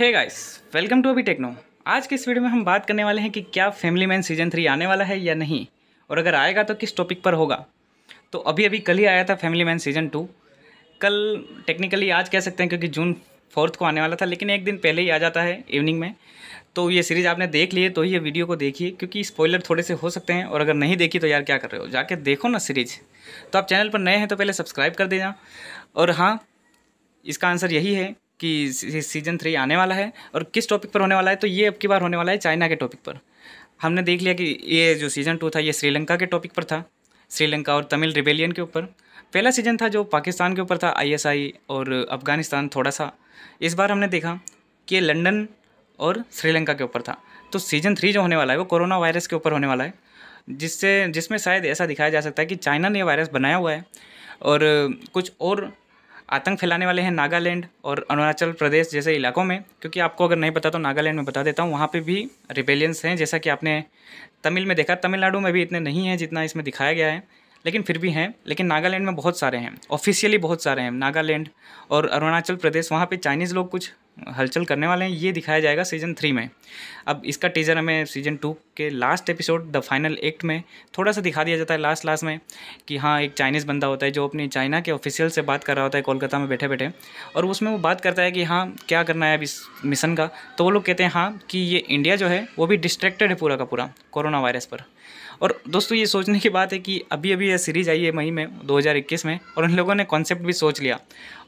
hey guys welcome to अभी techno आज के इस वीडियो में हम बात करने वाले हैं कि क्या फैमिली मैन सीजन थ्री आने वाला है या नहीं और अगर आएगा तो किस टॉपिक पर होगा तो अभी अभी कल ही आया था फैमिली मैन सीजन टू कल टेक्निकली आज कह सकते हैं क्योंकि जून फोर्थ को आने वाला था लेकिन एक दिन पहले ही आ जाता है इवनिंग में तो ये सीरीज़ आपने देख लिए तो ये वीडियो को देखिए क्योंकि स्पॉइलर थोड़े से हो सकते हैं और अगर नहीं देखी तो यार क्या कर रहे हो जाके देखो ना सीरीज तो आप चैनल पर नए हैं तो पहले सब्सक्राइब कर देना और हाँ इसका आंसर यही है कि सीजन थ्री आने वाला है और किस टॉपिक पर होने वाला है तो ये अब की बार होने वाला है चाइना के टॉपिक पर हमने देख लिया कि ये जो सीज़न टू था ये श्रीलंका के टॉपिक पर था श्रीलंका और तमिल रिबेलियन के ऊपर पहला सीज़न था जो पाकिस्तान के ऊपर था आईएसआई और अफ़गानिस्तान थोड़ा सा इस बार हमने देखा कि ये लंदन और श्रीलंका के ऊपर था तो सीज़न थ्री जो होने वाला है वो कोरोना वायरस के ऊपर होने वाला है जिससे जिसमें शायद ऐसा दिखाया जा सकता है कि चाइना ने यह वायरस बनाया हुआ है और कुछ और आतंक फैलाने वाले हैं नागालैंड और अरुणाचल प्रदेश जैसे इलाकों में क्योंकि आपको अगर नहीं पता तो नागालैंड में बता देता हूँ वहाँ पे भी रिबेलियंस हैं जैसा कि आपने तमिल में देखा तमिलनाडु में भी इतने नहीं हैं जितना इसमें दिखाया गया है लेकिन फिर भी हैं लेकिन नागालैंड में बहुत सारे हैं ऑफिशियली बहुत सारे हैं नागालैंड और अरुणाचल प्रदेश वहाँ पे चाइनीज़ लोग कुछ हलचल करने वाले हैं ये दिखाया जाएगा सीज़न थ्री में अब इसका टीजर हमें सीज़न टू के last episode the final act में थोड़ा सा दिखा दिया जाता है लास्ट लास्ट में कि हाँ एक चाइनीज़ बंदा होता है जो अपनी चाइना के ऑफिशियल से बात कर रहा होता है कोलकाता में बैठे बैठे और उसमें वो बात करता है कि हाँ क्या करना है अब इस मिशन का तो वो लोग कहते हैं हाँ कि ये इंडिया जो है वो भी डिस्ट्रैक्टेड है पूरा का पूरा कोरोना वायरस पर और दोस्तों ये सोचने की बात है कि अभी अभी ये सीरीज़ आई है मई में 2021 में और उन लोगों ने कॉन्सेप्ट भी सोच लिया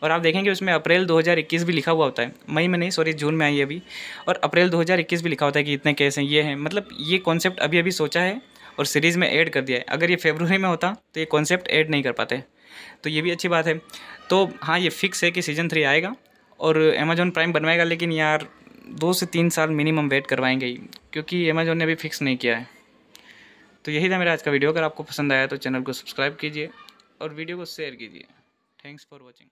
और आप देखेंगे उसमें अप्रैल 2021 भी लिखा हुआ होता है मई में नहीं सॉरी जून में आई है अभी और अप्रैल 2021 भी लिखा होता है कि इतने केस हैं ये हैं मतलब ये कॉन्सेप्ट अभी अभी सोचा है और सीरीज़ में ऐड कर दिया है अगर ये फेबररी में होता तो ये कॉन्सेप्ट ऐड नहीं कर पाते तो ये भी अच्छी बात है तो हाँ ये फिक्स है कि सीज़न थ्री आएगा और अमेजोन प्राइम बनवाएगा लेकिन यार दो से तीन साल मिनिमम वेट करवाएंगे ही क्योंकि अमेजोन ने अभी फिक्स नहीं किया है तो यही था मेरा आज का वीडियो अगर आपको पसंद आया तो चैनल को सब्सक्राइब कीजिए और वीडियो को शेयर कीजिए थैंक्स फॉर वॉचिंग